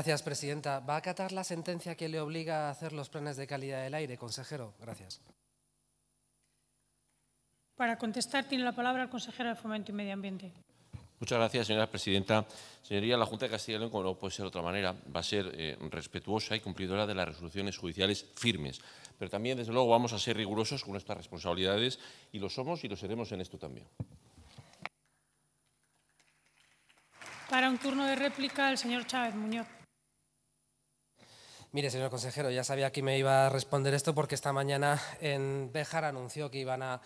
Gracias, presidenta. ¿Va a acatar la sentencia que le obliga a hacer los planes de calidad del aire, consejero? Gracias. Para contestar tiene la palabra el consejero de Fomento y Medio Ambiente. Muchas gracias, señora presidenta. Señoría, la Junta de Castilla y León, como no puede ser de otra manera, va a ser eh, respetuosa y cumplidora de las resoluciones judiciales firmes. Pero también, desde luego, vamos a ser rigurosos con nuestras responsabilidades y lo somos y lo seremos en esto también. Para un turno de réplica, el señor Chávez Muñoz. Mire, señor consejero, ya sabía que me iba a responder esto porque esta mañana en Béjar anunció que iban a,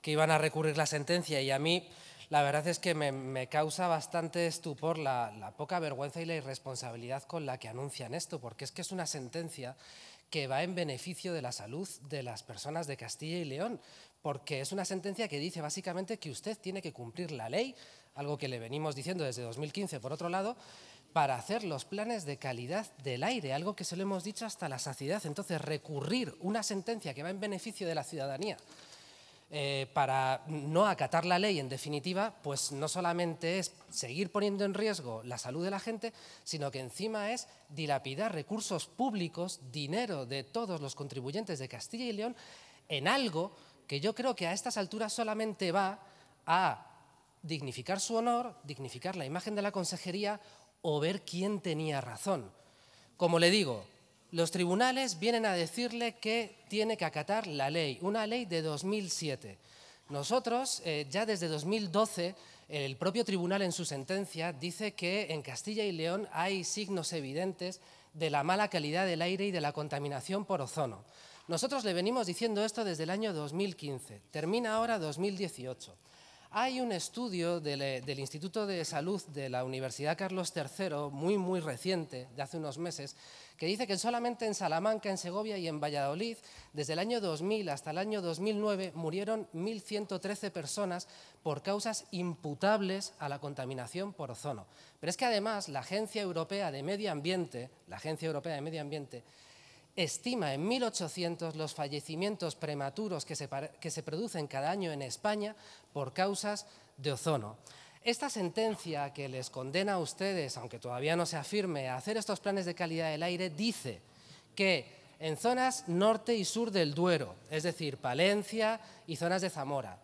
que iban a recurrir la sentencia y a mí la verdad es que me, causa bastante estupor la, la poca vergüenza y la irresponsabilidad con la que anuncian esto, porque es que es una sentencia que va en beneficio de la salud de las personas de Castilla y León, porque es una sentencia que dice básicamente que usted tiene que cumplir la ley, algo que le venimos diciendo desde 2015 por otro lado, para hacer los planes de calidad del aire, algo que se lo hemos dicho hasta la saciedad. Entonces, recurrir una sentencia que va en beneficio de la ciudadanía eh, para no acatar la ley, en definitiva, pues no solamente es seguir poniendo en riesgo la salud de la gente, sino que encima es dilapidar recursos públicos, dinero de todos los contribuyentes de Castilla y León, en algo que yo creo que a estas alturas solamente va a dignificar su honor, dignificar la imagen de la consejería o ver quién tenía razón. Como le digo, los tribunales vienen a decirle que tiene que acatar la ley, una ley de 2007. Nosotros, eh, ya desde 2012, el propio tribunal en su sentencia dice que en Castilla y León hay signos evidentes de la mala calidad del aire y de la contaminación por ozono. Nosotros le venimos diciendo esto desde el año 2015, termina ahora 2018. Hay un estudio eh, del, Instituto de Salud de la Universidad Carlos III, muy, muy reciente, de hace unos meses, que dice que solamente en Salamanca, en Segovia y en Valladolid, desde el año 2000 hasta el año 2009, murieron 1.113 personas por causas imputables a la contaminación por ozono. Pero es que además la Agencia Europea de Medio Ambiente, la Agencia Europea de Medio Ambiente, estima en 1800 los fallecimientos prematuros que se, que se producen cada año en España por causas de ozono. Esta sentencia que les condena a ustedes, aunque todavía no se afirme, a hacer estos planes de calidad del aire, dice que en zonas norte y sur del Duero, es decir, Palencia y zonas de Zamora,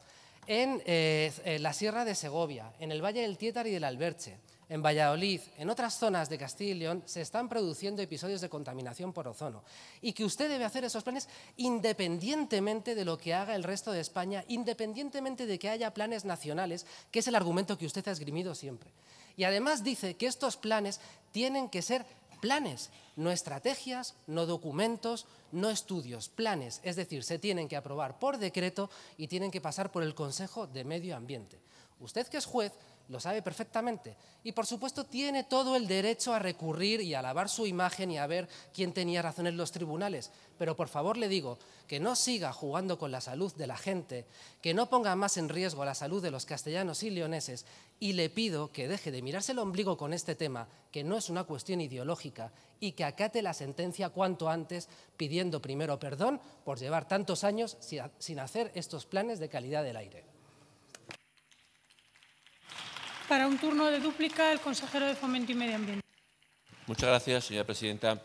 en eh, eh, la Sierra de Segovia, en el Valle del Tietar y del Alberche, en Valladolid, en otras zonas de Castilla y León, se están produciendo episodios de contaminación por ozono. Y que usted debe hacer esos planes independientemente de lo que haga el resto de España, independientemente de que haya planes nacionales, que es el argumento que usted ha esgrimido siempre. Y además dice que estos planes tienen que ser Planes, no estrategias, no documentos, no estudios, planes. Es decir, se tienen que aprobar por decreto y tienen que pasar por el Consejo de Medio Ambiente. Usted que es juez lo sabe perfectamente y por supuesto tiene todo el derecho a recurrir y a lavar su imagen y a ver quién tenía razón en los tribunales. Pero por favor le digo que no siga jugando con la salud de la gente, que no ponga más en riesgo la salud de los castellanos y leoneses y le pido que deje de mirarse el ombligo con este tema, que no es una cuestión ideológica y que acate la sentencia cuanto antes pidiendo primero perdón por llevar tantos años sin hacer estos planes de calidad del aire. Para un turno de dúplica, el consejero de Fomento y Medio Ambiente. Muchas gracias, señora presidenta.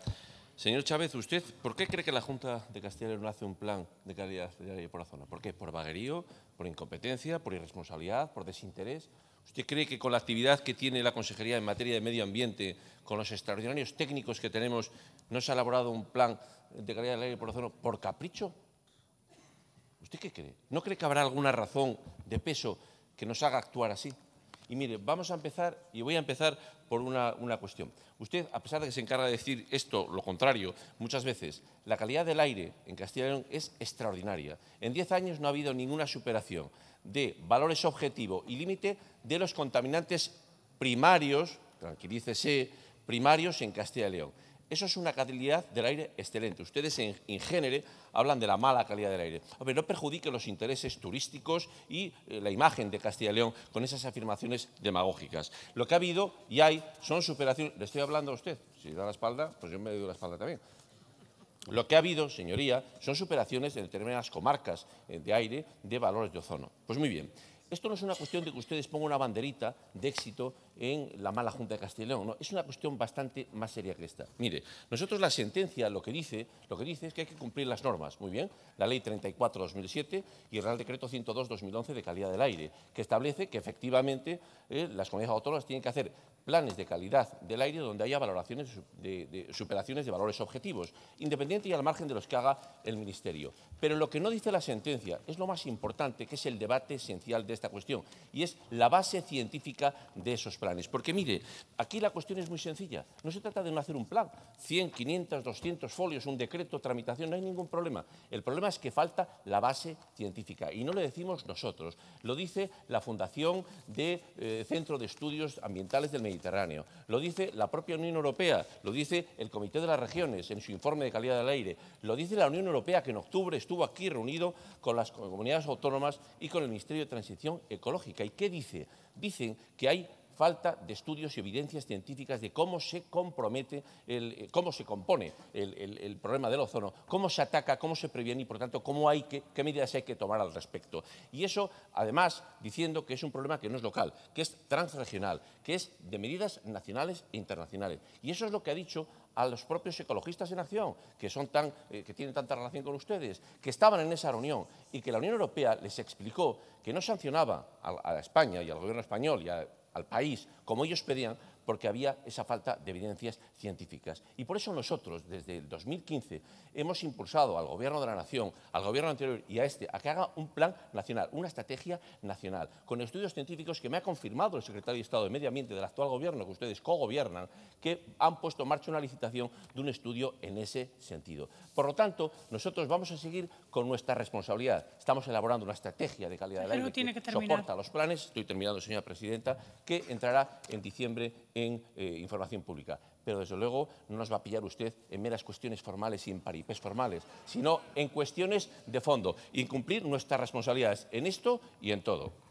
Señor Chávez, ¿usted por qué cree que la Junta de Castilla no hace un plan de calidad de aire por la zona? ¿Por qué? ¿Por vaguerío? ¿Por incompetencia? ¿Por irresponsabilidad? ¿Por desinterés? ¿Usted cree que con la actividad que tiene la Consejería en materia de medio ambiente, con los extraordinarios técnicos que tenemos, no se ha elaborado un plan de calidad del aire por la zona por capricho? ¿Usted qué cree? ¿No cree que habrá alguna razón de peso que nos haga actuar así? Y mire, vamos a empezar, y voy a empezar por una, cuestión. Usted, a pesar de que se encarga de decir esto, lo contrario, muchas veces, la calidad del aire en Castilla y León es extraordinaria. En 10 años no ha habido ninguna superación de valores objetivo y límite de los contaminantes primarios, tranquilícese, primarios en Castilla y León. Eso es una calidad del aire excelente. Ustedes en, género, hablan de la mala calidad del aire. Hombre, no perjudique los intereses turísticos y eh, la imagen de Castilla y León con esas afirmaciones demagógicas. Lo que ha habido y hay son superaciones. Le estoy hablando a usted. Si da la espalda, pues yo me doy la espalda también. Lo que ha habido, señoría, son superaciones en determinadas comarcas eh, de aire de valores de ozono. Pues muy bien, esto no es una cuestión de que ustedes pongan una banderita de éxito en la mala Junta de Castilla no, es una cuestión bastante más seria que esta. Mire, nosotros la sentencia lo que dice, lo que dice es que hay que cumplir las normas, muy bien, la Ley 34-2007 y el Real Decreto 102-2011 de calidad del aire, que establece que efectivamente eh, las comunidades autónomas tienen que hacer planes de calidad del aire donde haya valoraciones superaciones de valores objetivos, independiente y al margen de los que haga el Ministerio. Pero lo que no dice la sentencia es lo más importante, que es el debate esencial de esta cuestión. Y es la base científica de esos planes. Porque mire, aquí la cuestión es muy sencilla. No se trata de no hacer un plan. 100, 500, 200 folios, un decreto, tramitación, no hay ningún problema. El problema es que falta la base científica. Y no lo decimos nosotros. Lo dice la Fundación de eh, Centro de Estudios Ambientales del Mediterráneo. Lo dice la propia Unión Europea. Lo dice el Comité de las Regiones en su informe de calidad del aire. Lo dice la Unión Europea que en octubre estuvo aquí reunido con las comunidades autónomas y con el Ministerio de Transición ecológica. ¿Y qué dice? Dicen que hay falta de estudios y evidencias científicas de cómo se compromete, eh, cómo se compone el, problema del ozono, cómo se ataca, cómo se previene y, por tanto, cómo hay que, qué medidas hay que tomar al respecto. Y eso, además, diciendo que es un problema que no es local, que es transregional, que es de medidas nacionales e internacionales. Y eso es lo que ha dicho a los propios ecologistas en acción, que, son tan, eh, que tienen tanta relación con ustedes, que estaban en esa reunión y que la Unión Europea les explicó que no sancionaba a, España y al gobierno español y al país como ellos pedían, porque había esa falta de evidencias científicas. Y por eso nosotros, desde el 2015, hemos impulsado al Gobierno de la Nación, al Gobierno anterior y a este, a que haga un plan nacional, una estrategia nacional, con estudios científicos que me ha confirmado el secretario de Estado de Medio Ambiente del actual Gobierno, que ustedes co-gobiernan, que han puesto en marcha una licitación de un estudio en ese sentido. Por lo tanto, nosotros vamos a seguir con nuestra responsabilidad. Estamos elaborando una estrategia de calidad del aire tiene que, soporta los planes, estoy terminando, señora presidenta, que entrará en diciembre en eh, información pública. Pero desde luego no nos va a pillar usted en meras cuestiones formales y en paripés formales, sino en cuestiones de fondo y cumplir nuestras responsabilidades en esto y en todo.